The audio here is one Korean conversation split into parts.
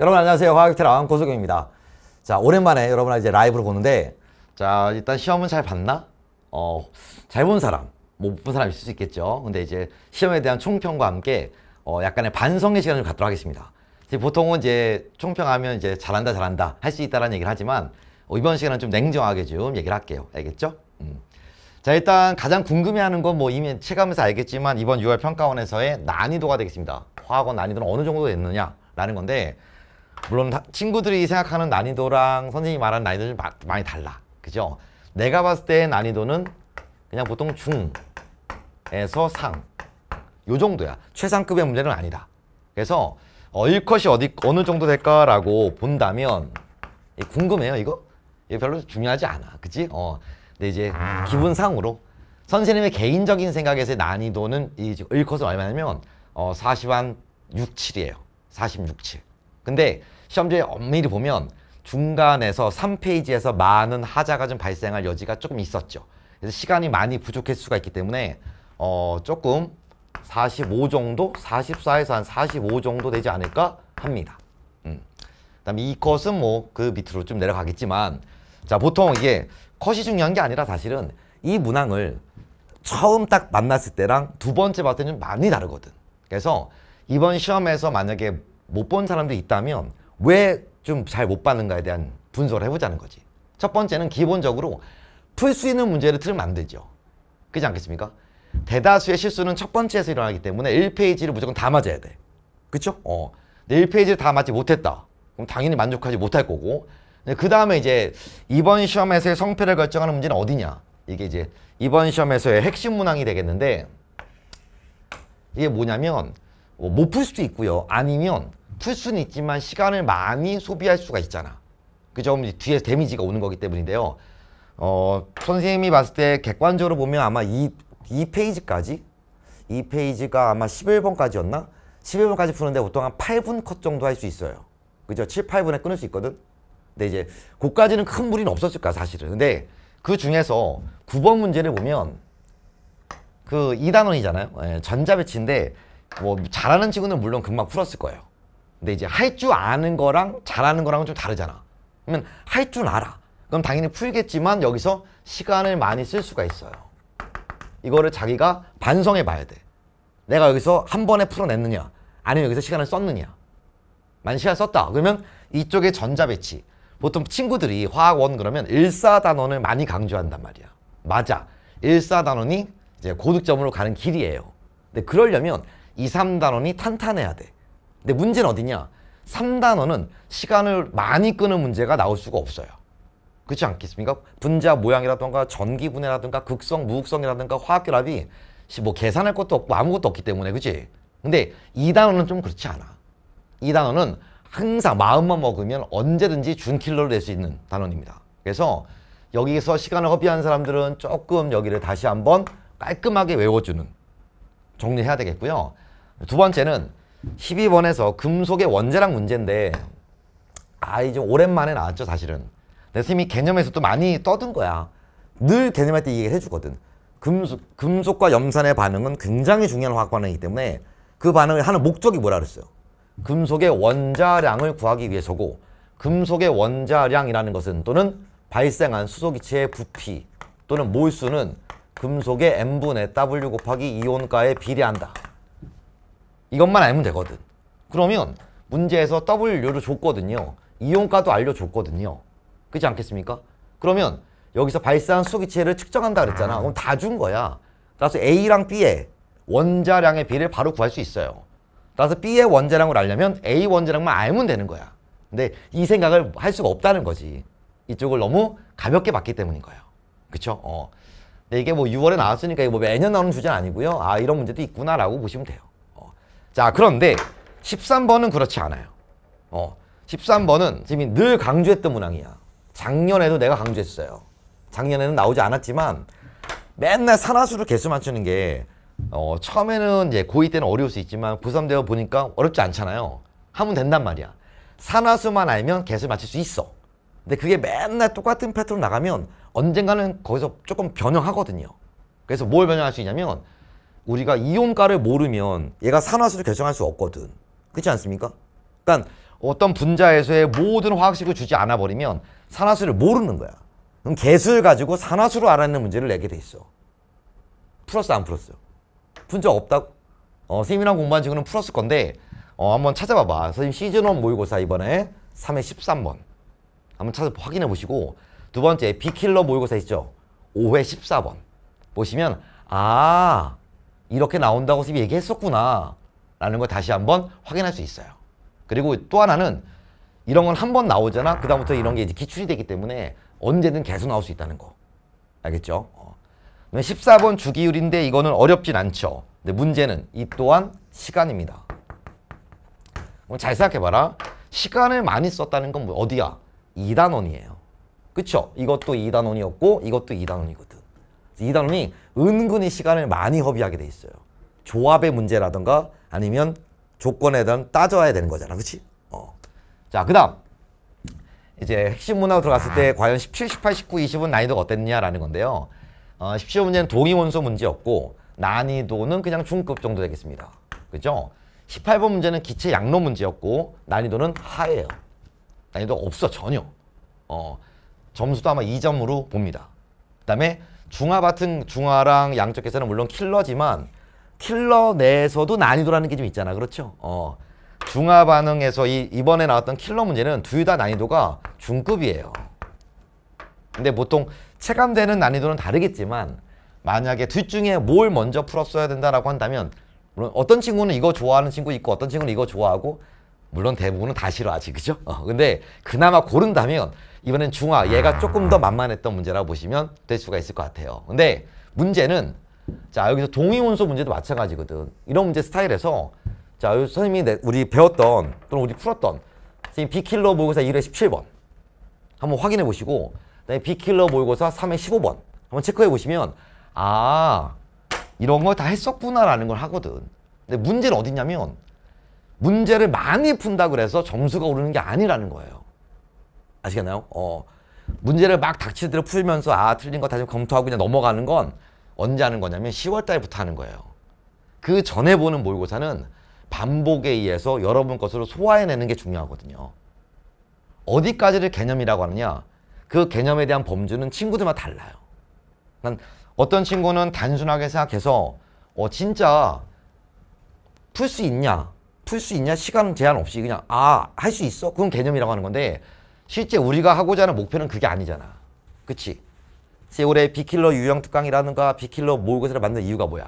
여러분 안녕하세요. 화학테랑 고수경입니다. 자, 오랜만에 여러분 이제 라이브를 보는데 자, 일단 시험은 잘 봤나? 어, 잘 본 사람, 뭐 못본 사람 있을 수 있겠죠. 근데 이제 시험에 대한 총평과 함께 어, 약간의 반성의 시간을 갖도록 하겠습니다. 이제 보통은 이제 총평하면 이제 잘한다 잘한다 할 수 있다라는 얘기를 하지만 어, 이번 시간은 좀 냉정하게 좀 얘기를 할게요. 알겠죠? 음. 자 일단 가장 궁금해하는 건 뭐 이미 체감해서 알겠지만 이번 6월 평가원에서의 난이도가 되겠습니다. 화학원 난이도는 어느 정도 됐느냐라는 건데 물론 친구들이 생각하는 난이도랑 선생님이 말하는 난이도는 많이 달라. 그죠? 내가 봤을 때 난이도는 그냥 보통 중에서 상. 요 정도야. 최상급의 문제는 아니다. 그래서 어, 일컷이 어디, 어느 정도 될까라고 본다면 궁금해요, 이거? 이거 별로 중요하지 않아. 그치? 어. 근데 이제 기분상으로 선생님의 개인적인 생각에서의 난이도는 이 일컷은 얼마냐면 어, 40한 6, 7이에요. 46, 7. 근데 시험지에 엄밀히 보면 중간에서 3페이지에서 많은 하자가 좀 발생할 여지가 조금 있었죠. 그래서 시간이 많이 부족할 수가 있기 때문에 어 조금 45 정도? 44에서 한 45 정도 되지 않을까 합니다. 음. 그다음에 이 컷은 뭐 그 밑으로 좀 내려가겠지만 자 보통 이게 컷이 중요한 게 아니라 사실은 이 문항을 처음 딱 만났을 때랑 두 번째 봤을 때는 많이 다르거든. 그래서 이번 시험에서 만약에 못본 사람도 있다면 왜 좀 잘 못받는가에 대한 분석을 해보자는 거지. 첫 번째는 기본적으로 풀 수 있는 문제를 틀면 안죠 그렇지 않겠습니까? 대다수의 실수는 첫 번째에서 일어나기 때문에 1페이지를 무조건 다 맞아야 돼. 그렇죠? 어. 1페이지를 다 맞지 못했다. 그럼 당연히 만족하지 못할 거고 그 다음에 이제 이번 시험에서의 성패를 결정하는 문제는 어디냐 이게 이제 이번 시험에서의 핵심 문항이 되겠는데 이게 뭐냐면 뭐 못풀 수도 있고요. 아니면 풀 수는 있지만 시간을 많이 소비할 수가 있잖아. 그죠? 뒤에 데미지가 오는 거기 때문인데요. 어, 선생님이 봤을 때 객관적으로 보면 아마 이, 이 페이지까지 이 페이지가 아마 11번까지였나? 11번까지 푸는데 보통 한 8분 컷 정도 할 수 있어요. 그죠? 7, 8분에 끊을 수 있거든? 근데 이제 그까지는 큰 무리는 없었을 거 사실은. 근데 그 중에서 9번 문제를 보면 그 2단원이잖아요. 예, 전자배치인데 뭐 잘하는 친구는 물론 금방 풀었을 거예요. 근데 이제 할 줄 아는 거랑 잘하는 거랑은 좀 다르잖아. 그러면 할 줄 알아. 그럼 당연히 풀겠지만 여기서 시간을 많이 쓸 수가 있어요. 이거를 자기가 반성해 봐야 돼. 내가 여기서 한 번에 풀어냈느냐 아니면 여기서 시간을 썼느냐. 만 시간 썼다. 그러면 이쪽에 전자 배치. 보통 친구들이 화학원 그러면 일사 단원을 많이 강조한단 말이야. 맞아. 일사 단원이 이제 고득점으로 가는 길이에요. 근데 그러려면 2, 3단원이 탄탄해야 돼. 근데 문제는 어디냐? 3단원은 시간을 많이 끄는 문제가 나올 수가 없어요. 그렇지 않겠습니까? 분자 모양이라든가 전기분해라든가 극성, 무극성이라든가 화학결합이 뭐 계산할 것도 없고 아무것도 없기 때문에 그치 근데 2단원은 좀 그렇지 않아. 2단원은 항상 마음만 먹으면 언제든지 준킬러를 낼 수 있는 단원입니다. 그래서 여기서 시간을 허비한 사람들은 조금 여기를 다시 한번 깔끔하게 외워주는 정리해야 되겠고요. 두 번째는 12번에서 금속의 원자랑 문제인데 아 이제 오랜만에 나왔죠 사실은 내 스님이 개념에서 또 많이 떠든 거야 늘 개념할 때 얘기를 해주거든 금속, 금속과 염산의 반응은 굉장히 중요한 화학 반응이기 때문에 그 반응을 하는 목적이 뭐라 그랬어요 금속의 원자량을 구하기 위해서고 금속의 원자량이라는 것은 또는 발생한 수소기체의 부피 또는 몰수는 금속의 M분의 W 곱하기 이온가에 비례한다 이것만 알면 되거든. 그러면 문제에서 W를 줬거든요. 이온가도 알려줬거든요. 그렇지 않겠습니까? 그러면 여기서 발사한 수소기체를 측정한다 그랬잖아. 그럼 다 준 거야. 따라서 A랑 B의 원자량의 비를 바로 구할 수 있어요. 따라서 B의 원자량을 알려면 A 원자량만 알면 되는 거야. 근데 이 생각을 할 수가 없다는 거지. 이쪽을 너무 가볍게 봤기 때문인 거예요. 그쵸? 어. 근데 이게 뭐 6월에 나왔으니까 이거 뭐 매년 나오는 주제는 아니고요. 아, 이런 문제도 있구나라고 보시면 돼요. 자 그런데 13번은 그렇지 않아요. 어, 13번은 지금 늘 강조했던 문항이야. 작년에도 내가 강조했어요. 작년에는 나오지 않았지만 맨날 산화수로 개수 맞추는 게 어, 처음에는 이제 고2 때는 어려울 수 있지만 고3 되어 보니까 어렵지 않잖아요. 하면 된단 말이야. 산화수만 알면 개수 맞출 수 있어. 근데 그게 맨날 똑같은 패턴으로 나가면 언젠가는 거기서 조금 변형하거든요. 그래서 뭘 변형할 수 있냐면 우리가 이온가를 모르면 얘가 산화수를 결정할 수 없거든. 그렇지 않습니까? 그러니까 어떤 분자에서의 모든 화학식을 주지 않아 버리면 산화수를 모르는 거야. 그럼 개수를 가지고 산화수로 알아내는 문제를 내게 돼 있어. 플러스 안 플러스? 분자 없다고? 어, 세미랑 공부한 친구는 플러스 건데 어, 한번 찾아봐봐. 선생님 시즌 1 모의고사 이번에 3회 13번. 한번 찾아 확인해 보시고 두 번째 비킬러 모의고사 있죠? 5회 14번. 보시면 아 이렇게 나온다고 얘기했었구나 라는 걸 다시 한 번 확인할 수 있어요. 그리고 또 하나는 이런 건 한 번 나오잖아. 그다음부터 이런 게 이제 기출이 되기 때문에 언제든 계속 나올 수 있다는 거. 알겠죠? 14번 어. 주기율인데 이거는 어렵진 않죠. 근데 문제는 이 또한 시간입니다. 그럼 잘 생각해봐라. 시간을 많이 썼다는 건 뭐 어디야? 2단원이에요. 그쵸? 이것도 2단원이었고 이것도 2단원이거든. 이단원이 은근히 시간을 많이 허비하게 돼 있어요. 조합의 문제라든가 아니면 조건에 대한 따져야 되는 거잖아. 그치? 어. 자, 그 다음. 이제 핵심 문항으로 들어갔을 때 과연 17, 18, 19, 20은 난이도가 어땠냐라는 느 건데요. 어, 17호 문제는 동의원소 문제였고 난이도는 그냥 중급 정도 되겠습니다. 그죠? 18번 문제는 기체 양로 문제였고 난이도는 하예요. 난이도 없어 전혀. 어, 점수도 아마 2점으로 봅니다. 그 다음에 중화 같은 중화랑 양쪽 계산은 물론 킬러지만 킬러 내에서도 난이도라는 게 좀 있잖아. 그렇죠? 어. 중화 반응에서 이 이번에 나왔던 킬러 문제는 둘 다 난이도가 중급이에요. 근데 보통 체감되는 난이도는 다르겠지만 만약에 둘 중에 뭘 먼저 풀었어야 된다라고 한다면 물론 어떤 친구는 이거 좋아하는 친구 있고 어떤 친구는 이거 좋아하고 물론 대부분은 다 싫어하지 그죠? 어, 근데 그나마 고른다면 이번엔 중화 얘가 아. 조금 더 만만했던 문제라고 보시면 될 수가 있을 것 같아요. 근데 문제는 자 여기서 동의원소 문제도 마찬가지거든. 이런 문제 스타일에서 자 선생님이 내, 우리 배웠던 또는 우리 풀었던 선생님 비킬러 모의고사 1회 17번 한번 확인해 보시고 그다음에 비킬러 모의고사 3회 15번 한번 체크해 보시면 아 이런 걸 다 했었구나라는 걸 하거든. 근데 문제는 어디냐면 문제를 많이 푼다 그래서 점수가 오르는 게 아니라는 거예요. 아시겠나요? 어, 문제를 막닥치대 풀면서 아 틀린 거 다시 검토하고 그냥 넘어가는 건 언제 하는 거냐면 10월 달부터 하는 거예요. 그 전에 보는 모의고사는 반복에 의해서 여러분 것으로 소화해내는 게 중요하거든요. 어디까지를 개념이라고 하느냐 그 개념에 대한 범주는 친구들마다 달라요. 어떤 친구는 단순하게 생각해서 어 진짜 풀 수 있냐 풀수 있냐 시간 제한 없이 그냥 아 할 수 있어 그건 개념이라고 하는 건데 실제 우리가 하고자 하는 목표는 그게 아니잖아 그치 세월의 비킬러 유형 특강이라든가 비킬러 모의고사를 만든 이유가 뭐야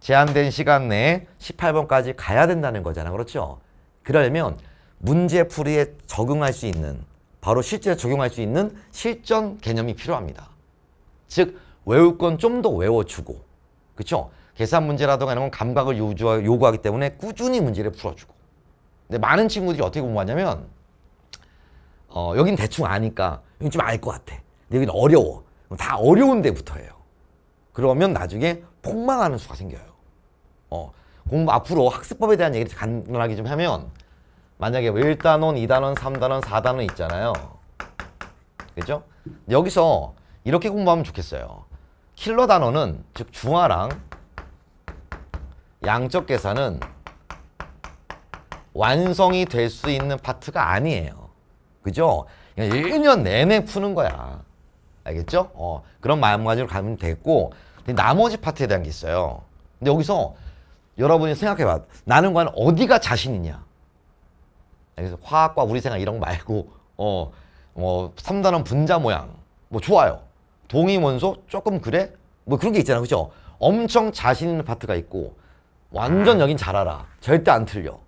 제한된 시간 내에 18번까지 가야 된다는 거잖아 그렇죠 그러려면 문제풀이에 적응할 수 있는 바로 실제 적용할 수 있는 실전 개념이 필요합니다 즉 외울 건 좀 더 외워주고 그렇죠? 계산 문제라든가 이런 건 감각을 요구하기 때문에 꾸준히 문제를 풀어주고 근데 많은 친구들이 어떻게 공부하냐면 어, 여긴 대충 아니까 여긴 좀알 것 같아 근데 여긴 어려워 다 어려운 데부터예요 그러면 나중에 폭망하는 수가 생겨요 어, 공부 앞으로 학습법에 대한 얘기를 간단하게 좀 하면 만약에 1단원, 뭐 2단원, 3단원, 4단원 있잖아요 그죠? 여기서 이렇게 공부하면 좋겠어요 킬러 단원은 즉 중화랑 양적 계산은 완성이 될 수 있는 파트가 아니에요. 그죠? 1년 내내 푸는 거야. 알겠죠? 어, 그런 마음가짐으로 가면 됐고 나머지 파트에 대한 게 있어요. 근데 여기서 여러분이 생각해봐. 나는 과연 어디가 자신 있냐? 그래서 화학과 우리 생각 이런 거 말고 어, 어 뭐, 3단원 분자 모양 뭐 좋아요. 동위 원소 조금 그래? 뭐 그런 게 있잖아. 그죠? 엄청 자신 있는 파트가 있고 완전 여긴 잘 알아. 절대 안 틀려.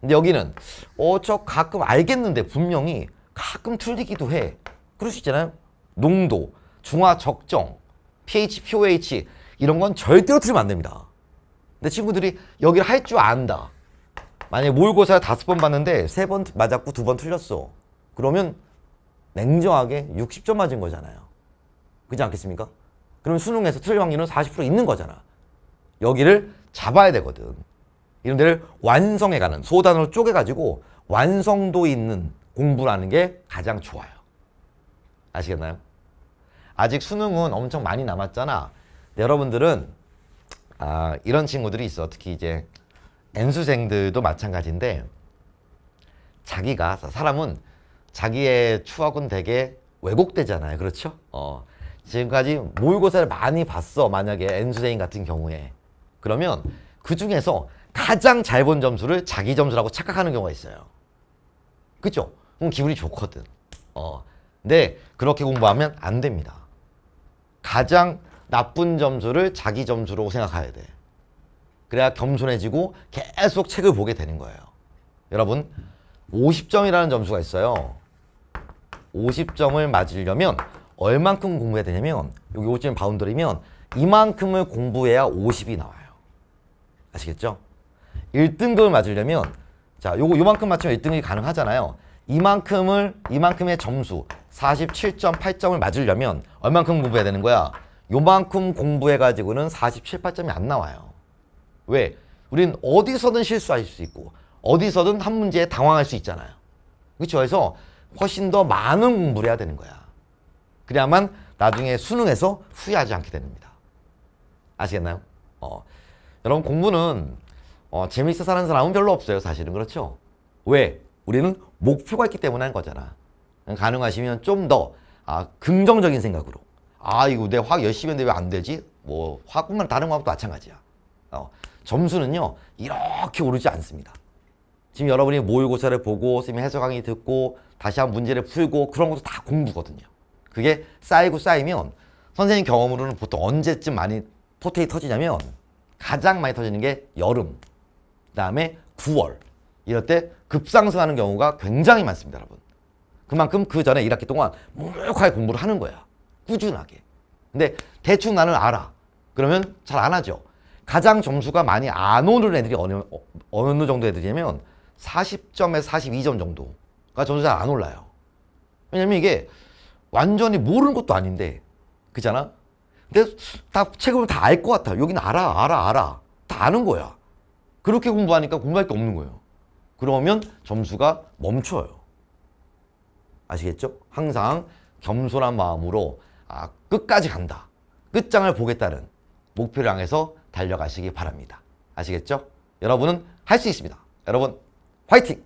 근데 여기는 어저 가끔 알겠는데 분명히 가끔 틀리기도 해. 그럴 수 있잖아요. 농도, 중화 적정, pH, pOH 이런 건 절대로 틀리면 안 됩니다. 근데 친구들이 여기를 할 줄 안다. 만약에 모의고사 다섯 번 봤는데 세 번 맞았고 두 번 틀렸어. 그러면 냉정하게 60점 맞은 거잖아요. 그렇지 않겠습니까? 그럼 수능에서 틀릴 확률은 40% 있는 거잖아. 여기를 잡아야 되거든. 이런 데를 완성해가는 소단으로 쪼개가지고 완성도 있는 공부라는 게 가장 좋아요. 아시겠나요? 아직 수능은 엄청 많이 남았잖아. 여러분들은 아, 이런 친구들이 있어. 특히 이제 N수생들도 마찬가지인데 자기가 사람은 자기의 추억은 되게 왜곡되잖아요. 그렇죠? 어, 지금까지 모의고사를 많이 봤어. 만약에 N수생 같은 경우에. 그러면 그 중에서 가장 잘 본 점수를 자기 점수라고 착각하는 경우가 있어요. 그죠? 그럼 기분이 좋거든. 어. 근데 그렇게 공부하면 안 됩니다. 가장 나쁜 점수를 자기 점수로 생각해야 돼. 그래야 겸손해지고 계속 책을 보게 되는 거예요. 여러분 50점이라는 점수가 있어요. 50점을 맞으려면 얼만큼 공부해야 되냐면 여기 50점 바운드리면 이만큼을 공부해야 50이 나와요. 아시겠죠? 1등급을 맞으려면 자, 요거 요만큼 맞추면 1등이 가능하잖아요. 이만큼을 이만큼의 점수 47.8점을 맞으려면 얼만큼 공부해야 되는 거야? 요만큼 공부해 가지고는 47, 8점이 안 나와요. 왜? 우린 어디서든 실수할 수 있고 어디서든 한 문제에 당황할 수 있잖아요. 그렇죠? 그래서 훨씬 더 많은 공부를 해야 되는 거야. 그래야만 나중에 수능에서 후회하지 않게 됩니다. 아시겠나요? 어. 여러분 공부는 어, 재있어사는 사람은 별로 없어요. 사실은 그렇죠. 왜? 우리는 목표가 있기 때문에 하는 거잖아. 가능하시면 좀더 아, 긍정적인 생각으로 아 이거 내가 화학 열심히 했는데 왜 안 되지? 뭐 화학뿐만 다른 과목도 마찬가지야. 어, 점수는요 이렇게 오르지 않습니다. 지금 여러분이 모의고사를 보고 선생님 해석 강의 듣고 다시 한 문제를 풀고 그런 것도 다 공부거든요. 그게 쌓이고 쌓이면 선생님 경험으로는 보통 언제쯤 많이 포텐이 터지냐면 가장 많이 터지는 게 여름, 그다음에 9월 이럴 때 급상승하는 경우가 굉장히 많습니다, 여러분. 그만큼 그 전에 1학기 동안 무력하게 공부를 하는 거야. 꾸준하게. 근데 대충 나는 알아. 그러면 잘 안 하죠. 가장 점수가 많이 안 오는 애들이 어느, 어느 정도 애들이냐면 40점에서 42점 정도가 점수 잘 안 올라요. 왜냐면 이게 완전히 모르는 것도 아닌데 그잖아? 근데 다 책을 다 알 것 같아. 여기는 알아, 알아, 알아. 다 아는 거야. 그렇게 공부하니까 공부할 게 없는 거예요. 그러면 점수가 멈춰요. 아시겠죠? 항상 겸손한 마음으로 아, 끝까지 간다. 끝장을 보겠다는 목표를 향해서 달려가시기 바랍니다. 아시겠죠? 여러분은 할 수 있습니다. 여러분 화이팅!